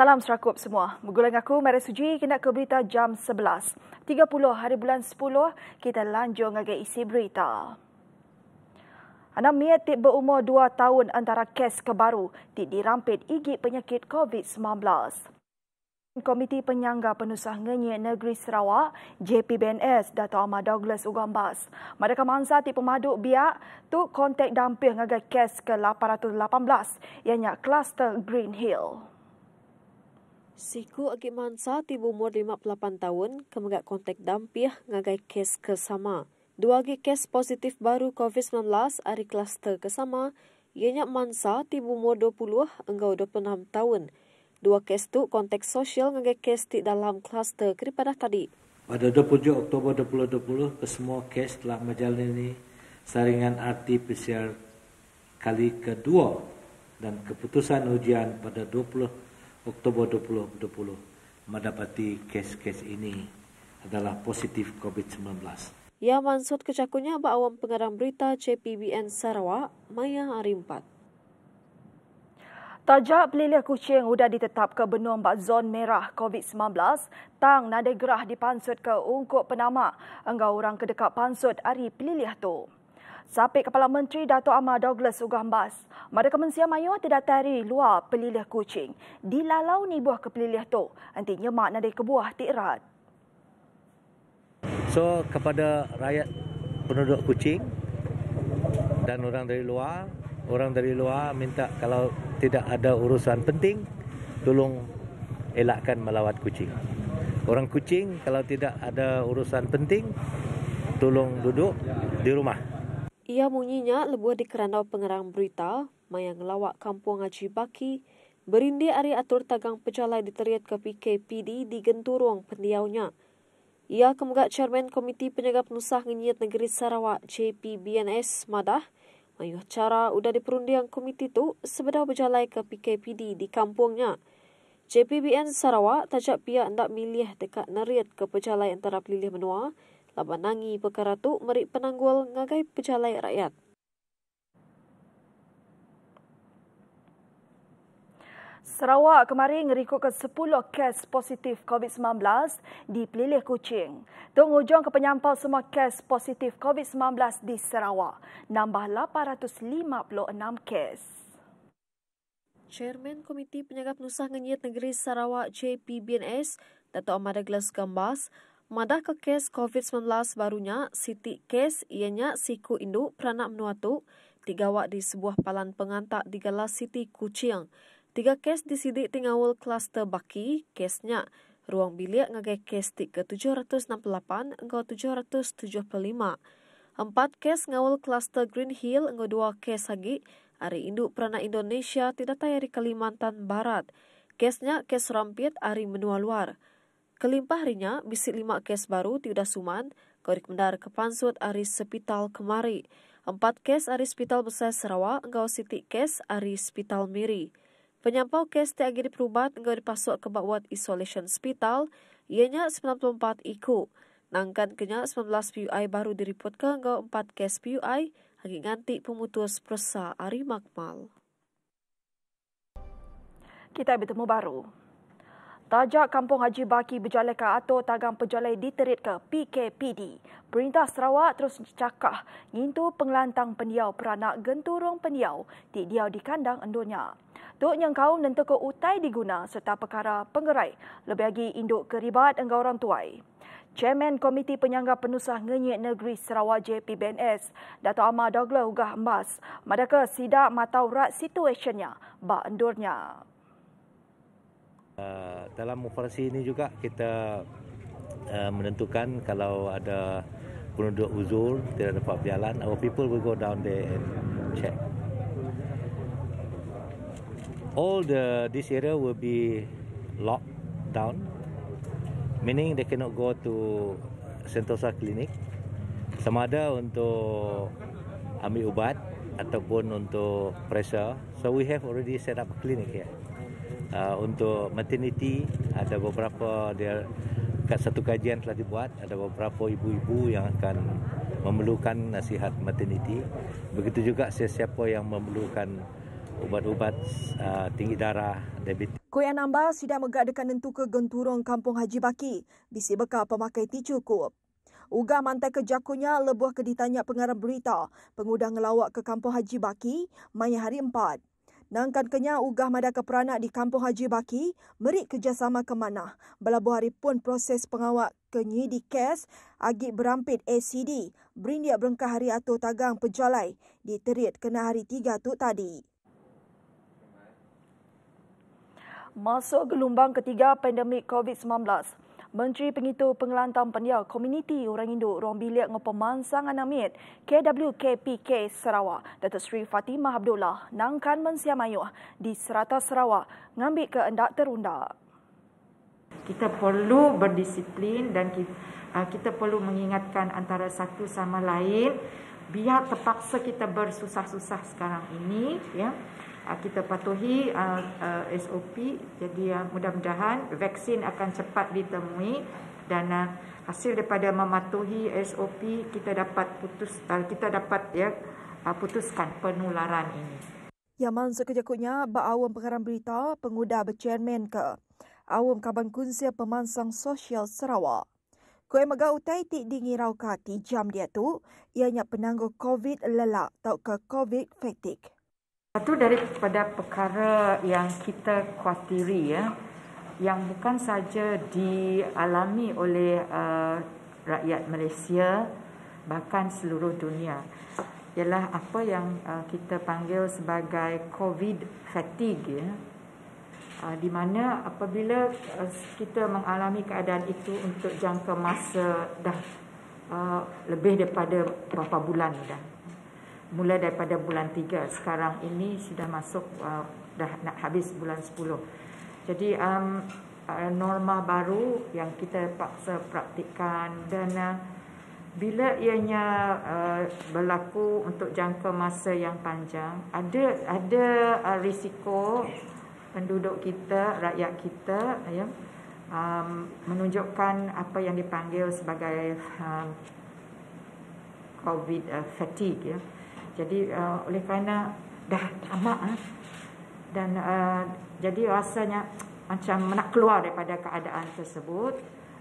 Salam serakup semua. Bergulang aku, Mary Suji, kena ke berita jam 11. 30 hari bulan 10, kita lanjut dengan isi berita. Anak miatik berumur 2 tahun antara kes kebaru tidak dirampit igi penyakit COVID-19. Komiti Penyangga Penusah Ngenyek Negeri Sarawak, JPBNS, Dato' Ahmad Douglas Ugambas. mereka mangsa ti pemaduk biak tu kontak dampir ngagai kes ke-818 yang nyak kluster Green Hill. Siku Agi Mansa tiba umur 58 tahun kemegak kontak dampih ngagai kes kesama. Dua agi kes positif baru COVID-19 ari kluster kesama, ianya Mansa tiba umur 20 enggau 26 tahun. Dua kes tu konteks sosial ngagai kes di dalam kluster keripadah tadi. Pada 27 Oktober 2020, kesemua kes telah menjalani saringan RT-PCR kali kedua dan keputusan ujian pada 20 Oktober 2020 mendapati kes-kes ini adalah positif COVID-19. Ya Mansud kecakunya bawang pengarang berita CPBN Sarawak, Maya Arimpat. Tajak pelilih kucing sudah ditetap ke benua Mbak Zon Merah COVID-19, tang nadegerah dipansut ke ungkup penama. Enggak orang kedekat pansut hari pelilih tu. Sapik Kepala Menteri Dato' Amar Douglas Ugambas Mbas, Mada Kemensia Mayu tidak tari luar pelilih kucing. Dilalau ni buah kepelilih tu, antinya makna dari kebuah tikrat. So, kepada rakyat penduduk kucing dan orang dari luar, orang dari luar minta kalau tidak ada urusan penting, tolong elakkan melawat kucing. Orang kucing kalau tidak ada urusan penting, tolong duduk di rumah. Ia bunyinya lebuh di keranda pengerang berita, mayang lawak kampung Haji Baki, berindi ari atur tagang pejalai diteriat ke PKPD di gentur ruang pendiaunya. Ia kemegak Chairman Komiti Penyegap Nusah Nginyit Negeri Sarawak JPBNS Madah, mayuh cara udah diperundiang komiti tu sebedau berjalai ke PKPD di kampungnya. JPBN Sarawak tajak pihak hendak milih dekat neriat ke pejalai antara pilih menua, Laban nangi perkara tu merik penanggul ngagai pejalai rakyat. Sarawak kemarin ngerikut ke 10 kes positif COVID-19 di Pelilih kucing. Tung ujung ke penyampal semua kes positif COVID-19 di Sarawak. Nambah 856 kes. Chairman Komiti Penyagap Nusa Ngenyit Negeri Sarawak JPBNS, Dato' Amada Gelas Gambas, Madah ke kes COVID-19 barunya, Siti kes ianya siku induk peranak menua tu, digawak di sebuah palan pengantak di Galas Siti Kuching. Tiga kes di sidik tinggawul kluster baki, kesnya. Ruang bilik ngagai kes ti ke 768 enggau 775. Empat kes ngawul kluster Green Hill enggau dua kes lagi, hari induk peranak Indonesia tidak tayari Kalimantan Barat. Kesnya kes rampit hari menua luar. Kelimpah rinya bisik lima kes baru di Udah Suman, korik mendar ke pansuat Aris Sepital kemari. Empat kes Aris Sepital Besar Sarawak, enggau siti kes Aris Sepital Miri. Penyampau kes tiagi agi perubat enggau dipasuk ke Bakwat Isolation Sepital, ianya 94 iku. Nangkan kenya 19 PUI baru diriput ke enggau empat kes PUI, lagi nganti pemutus persa Ari Makmal. Kita bertemu baru. Tajak Kampung Haji Baki berjalan ke atur tagang pejalan diterit ke PKPD. Perintah Sarawak terus cakap ngintu penglantang pendiau peranak genturung pendiau di diau di kandang endonya. Tuk yang kaum nentu ke utai diguna serta perkara penggerai lebih lagi induk keribat dengan orang tuai. Chairman Komiti Penyangga Penusah Ngenyek Negeri Sarawak JPBNS, Dato' Ahmad Douglas Ugah Mas, madaka sidak matau rat situasinya, bak endurnya. Ah, dalam operasi ini juga kita ah, menentukan kalau ada penduduk uzur tidak dapat berjalan our people will go down there and check all the this area will be locked down meaning they cannot go to Sentosa clinic sama ada untuk ambil ubat ataupun untuk pressure so we have already set up a clinic here Uh, untuk maternity ada beberapa dia kat satu kajian telah dibuat ada beberapa ibu-ibu yang akan memerlukan nasihat maternity begitu juga sesiapa yang memerlukan ubat-ubat uh, tinggi darah debit. Kui Ambar sudah megak dekat tentu ke genturong Kampung Haji Baki, bisi bekal pemakai ticu kuup. Uga mantai kejakunya lebuah ke ditanya pengarah berita pengudang ngelawak ke Kampung Haji Baki, Maya Hari 4. Nangkan Kenya ugah mada keperanak di Kampung Haji Baki, merik kerjasama ke mana. Belabuh hari pun proses pengawak Kenyi di kes, agik berampit ACD, berindiak berengkah hari atur tagang pejalai, diterit kena hari tiga tu tadi. Masuk gelombang ketiga pandemik COVID-19. Menteri Pengitu Pengelantan Pendiau Komuniti Orang Induk Ruang Bilik Ngopo Mansang Anamit KWKPK Sarawak Datuk Seri Fatimah Abdullah Nangkan Mensia di Serata Sarawak ngambil keendak endak Kita perlu berdisiplin dan ah, kita perlu mengingatkan antara satu sama lain biar terpaksa kita bersusah-susah sekarang ini ya. Ah, kita patuhi uh, ah, uh, ah, SOP jadi uh, mudah-mudahan vaksin akan cepat ditemui dan uh, hasil daripada mematuhi SOP kita dapat putus uh, kita dapat ya uh, putuskan penularan ini. Yang sekejapnya kejakutnya berawam pengarang berita penguda berchairman ke awam kaban kunsia pemansang sosial Sarawak. Kuih mega utai tik dingi rauka jam dia tu ianya penangguh COVID lelak tau ke COVID fatigue. Satu daripada perkara yang kita khuatiri ya, yang bukan saja dialami oleh uh, rakyat Malaysia bahkan seluruh dunia ialah apa yang uh, kita panggil sebagai COVID fatigue ya. Uh, di mana apabila uh, kita mengalami keadaan itu untuk jangka masa dah uh, lebih daripada beberapa bulan dah mula daripada bulan 3 sekarang ini sudah masuk uh, dah nak habis bulan 10 jadi um, uh, norma baru yang kita paksa praktikan dan uh, bila ianya uh, berlaku untuk jangka masa yang panjang ada ada uh, risiko penduduk kita rakyat kita ya um, menunjukkan apa yang dipanggil sebagai um, covid uh, fatigue ya jadi uh, oleh kerana dah lama uh, ah, dan uh, jadi rasanya macam nak keluar daripada keadaan tersebut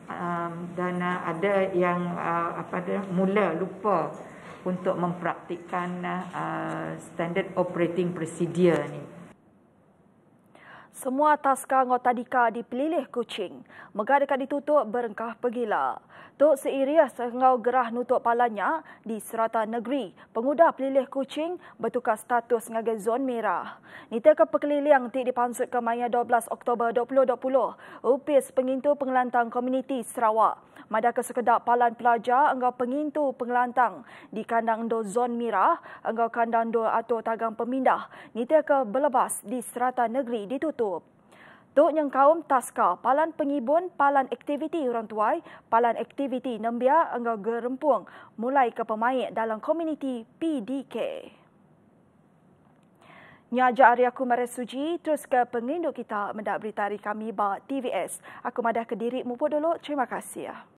um, dan uh, ada yang uh, apa dia mula lupa untuk mempraktikkan uh, standard operating procedure ni. Semua taska ngotadika dipilih kucing. Megah ditutup berengkah pergila. Tok seiria sengau gerah nutuk palanya di serata negeri. Pengudah pilih kucing bertukar status sebagai zon merah. Nita ke pekeliling ti dipansut ke Maya 12 Oktober 2020. Upis pengintu pengelantang komuniti Sarawak. Mada ke sekedap palan pelajar engau pengintu pengelantang di kandang do zon merah engau kandang do atau tagang pemindah. Nita ke belebas di serata negeri ditutup. Group. Tuk yang kaum taska, palan pengibun, palan aktiviti orang tuai, palan aktiviti nembia angga gerempung mulai ke pemain dalam komuniti PDK. Nyaja hari aku mara suji, terus ke penginduk kita mendak beritari kami bahawa TVS. Aku madah ke diri mumpul dulu, terima kasih ya.